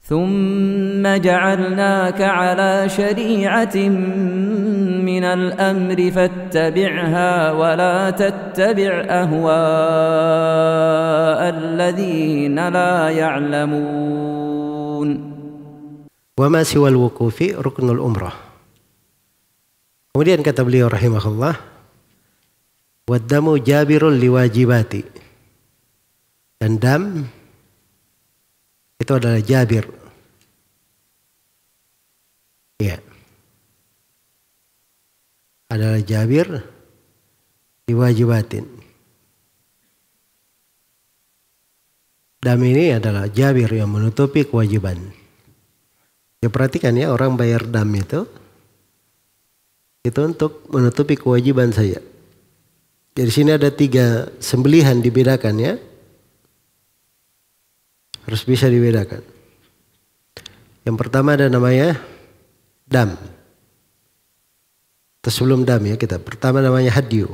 ثم جعلناك على شريعة من الأمر فاتبعها ولا تتبع أهواء الذين لا يعلمون وما سوى الوقوف ركن الأمرة Kemudian kata beliau rahimahullah Waddamu jabirul liwajibati Dan dam itu adalah Jabir. Ya. Adalah Jabir diwajibatin. Dam ini adalah Jabir yang menutupi kewajiban. Ya perhatikan ya orang bayar dam itu itu untuk menutupi kewajiban saya. Jadi sini ada tiga sembelihan dibedakan ya. Harus bisa dibedakan. Yang pertama ada namanya dam. Terus sebelum dam ya kita. Pertama namanya hadyu.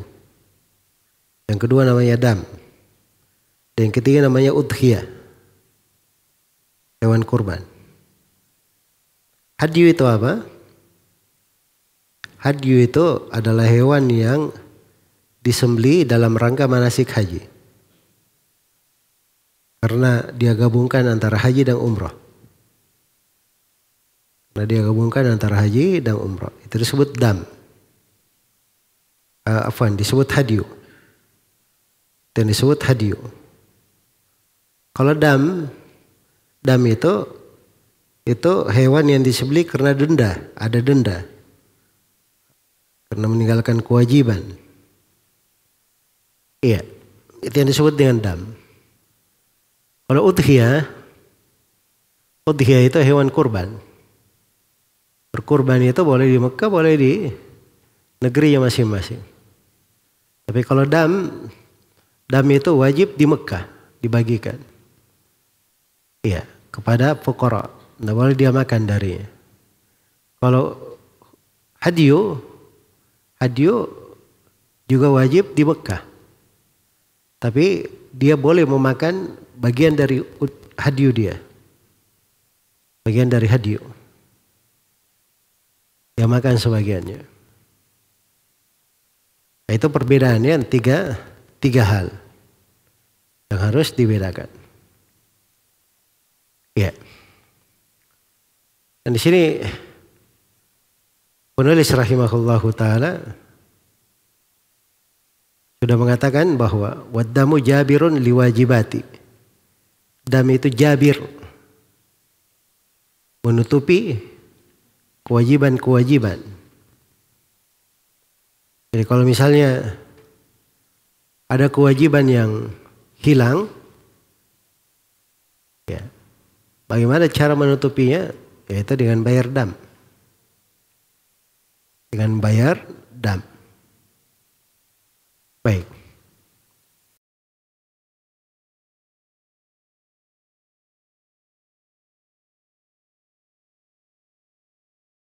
Yang kedua namanya dam. Dan yang ketiga namanya udhiyah. Hewan kurban. Hadyu itu apa? Hadyu itu adalah hewan yang disembeli dalam rangka manasik haji karena dia gabungkan antara haji dan umroh. Karena dia gabungkan antara haji dan umroh. Itu disebut dam. Uh, afwan, disebut hadiu. Dan disebut hadiu. Kalau dam, dam itu itu hewan yang disebeli karena denda, ada denda. Karena meninggalkan kewajiban. Iya, itu yang disebut dengan dam. Kalau udhiyah, udhiyah itu hewan kurban. Berkurban itu boleh di Mekah, boleh di negeri yang masing-masing. Tapi kalau dam, dam itu wajib di Mekah dibagikan. Iya, kepada fukara. Tidak boleh dia makan dari. Kalau hadiu, hadiu juga wajib di Mekah. Tapi dia boleh memakan bagian dari hadiu dia. Bagian dari hadiu. Dia makan sebagiannya. Nah, itu perbedaannya tiga, tiga hal yang harus dibedakan. Ya. Dan di sini penulis rahimahullah taala sudah mengatakan bahwa wadamu jabirun liwajibati dam itu jabir menutupi kewajiban-kewajiban. Jadi kalau misalnya ada kewajiban yang hilang, ya, bagaimana cara menutupinya? Yaitu dengan bayar dam. Dengan bayar dam. Baik.